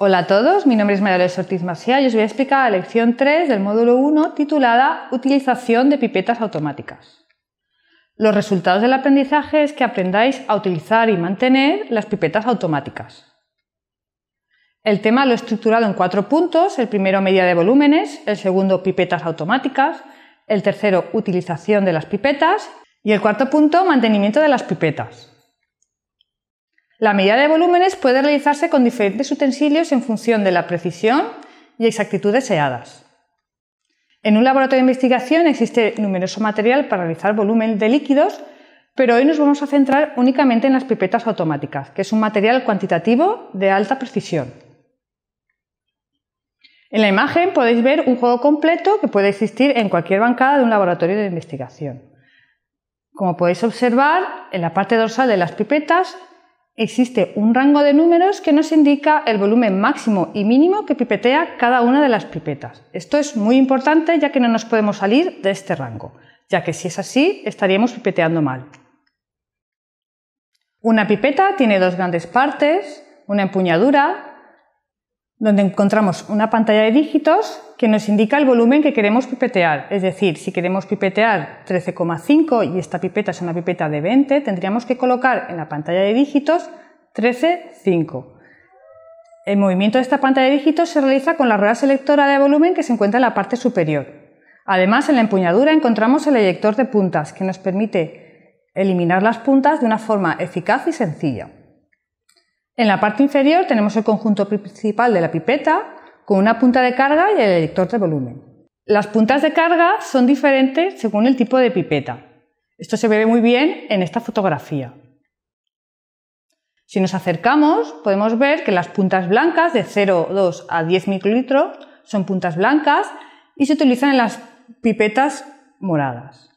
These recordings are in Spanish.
Hola a todos, mi nombre es María del Ortiz y os voy a explicar la lección 3 del módulo 1 titulada Utilización de pipetas automáticas. Los resultados del aprendizaje es que aprendáis a utilizar y mantener las pipetas automáticas. El tema lo he estructurado en cuatro puntos, el primero media de volúmenes, el segundo pipetas automáticas, el tercero utilización de las pipetas y el cuarto punto mantenimiento de las pipetas. La medida de volúmenes puede realizarse con diferentes utensilios en función de la precisión y exactitud deseadas. En un laboratorio de investigación existe numeroso material para realizar volumen de líquidos, pero hoy nos vamos a centrar únicamente en las pipetas automáticas, que es un material cuantitativo de alta precisión. En la imagen podéis ver un juego completo que puede existir en cualquier bancada de un laboratorio de investigación. Como podéis observar, en la parte dorsal de las pipetas Existe un rango de números que nos indica el volumen máximo y mínimo que pipetea cada una de las pipetas. Esto es muy importante ya que no nos podemos salir de este rango, ya que si es así estaríamos pipeteando mal. Una pipeta tiene dos grandes partes, una empuñadura donde encontramos una pantalla de dígitos que nos indica el volumen que queremos pipetear. Es decir, si queremos pipetear 13,5 y esta pipeta es una pipeta de 20, tendríamos que colocar en la pantalla de dígitos 13,5. El movimiento de esta pantalla de dígitos se realiza con la rueda selectora de volumen que se encuentra en la parte superior. Además, en la empuñadura encontramos el eyector de puntas que nos permite eliminar las puntas de una forma eficaz y sencilla. En la parte inferior tenemos el conjunto principal de la pipeta con una punta de carga y el elector de volumen. Las puntas de carga son diferentes según el tipo de pipeta. Esto se ve muy bien en esta fotografía. Si nos acercamos, podemos ver que las puntas blancas de 0,2 a 10 microlitros son puntas blancas y se utilizan en las pipetas moradas.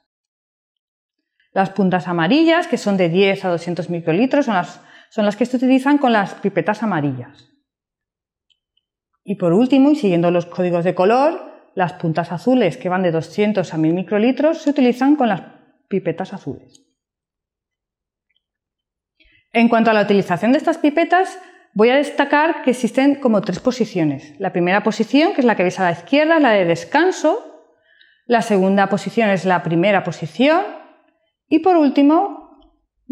Las puntas amarillas, que son de 10 a 200 microlitros, son las son las que se utilizan con las pipetas amarillas. Y por último, y siguiendo los códigos de color, las puntas azules que van de 200 a 1000 microlitros se utilizan con las pipetas azules. En cuanto a la utilización de estas pipetas, voy a destacar que existen como tres posiciones. La primera posición, que es la que veis a la izquierda, la de descanso. La segunda posición es la primera posición. Y por último,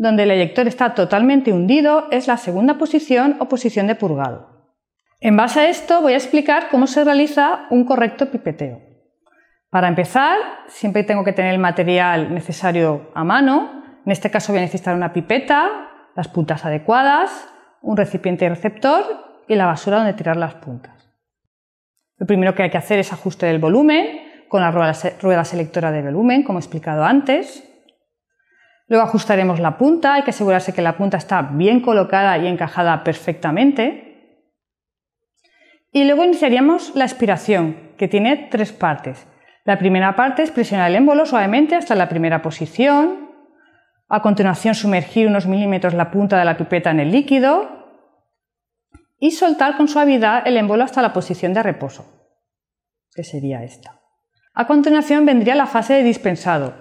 donde el eyector está totalmente hundido, es la segunda posición o posición de purgado. En base a esto voy a explicar cómo se realiza un correcto pipeteo. Para empezar, siempre tengo que tener el material necesario a mano. En este caso voy a necesitar una pipeta, las puntas adecuadas, un recipiente receptor y la basura donde tirar las puntas. Lo primero que hay que hacer es ajuste del volumen con la rueda selectora de volumen, como he explicado antes. Luego ajustaremos la punta, hay que asegurarse que la punta está bien colocada y encajada perfectamente. Y luego iniciaríamos la expiración, que tiene tres partes. La primera parte es presionar el émbolo suavemente hasta la primera posición. A continuación, sumergir unos milímetros la punta de la pipeta en el líquido y soltar con suavidad el émbolo hasta la posición de reposo, que sería esta. A continuación vendría la fase de dispensado,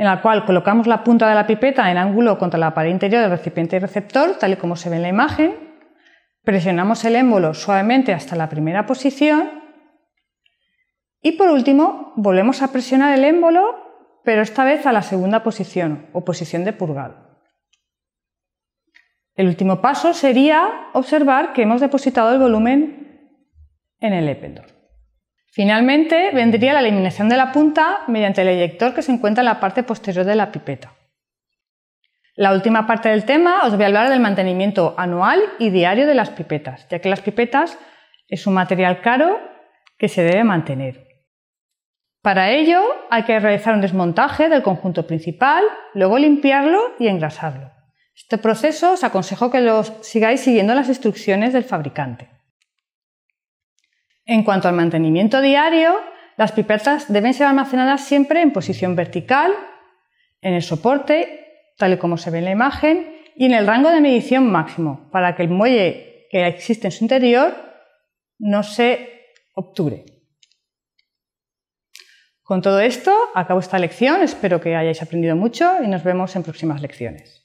en la cual colocamos la punta de la pipeta en ángulo contra la pared interior del recipiente y receptor, tal y como se ve en la imagen. Presionamos el émbolo suavemente hasta la primera posición. Y por último, volvemos a presionar el émbolo, pero esta vez a la segunda posición o posición de purgado. El último paso sería observar que hemos depositado el volumen en el épendor. Finalmente, vendría la eliminación de la punta mediante el eyector que se encuentra en la parte posterior de la pipeta. La última parte del tema os voy a hablar del mantenimiento anual y diario de las pipetas, ya que las pipetas es un material caro que se debe mantener. Para ello hay que realizar un desmontaje del conjunto principal, luego limpiarlo y engrasarlo. Este proceso os aconsejo que lo sigáis siguiendo las instrucciones del fabricante. En cuanto al mantenimiento diario, las pipetas deben ser almacenadas siempre en posición vertical, en el soporte, tal y como se ve en la imagen, y en el rango de medición máximo, para que el muelle que existe en su interior no se obture. Con todo esto, acabo esta lección, espero que hayáis aprendido mucho y nos vemos en próximas lecciones.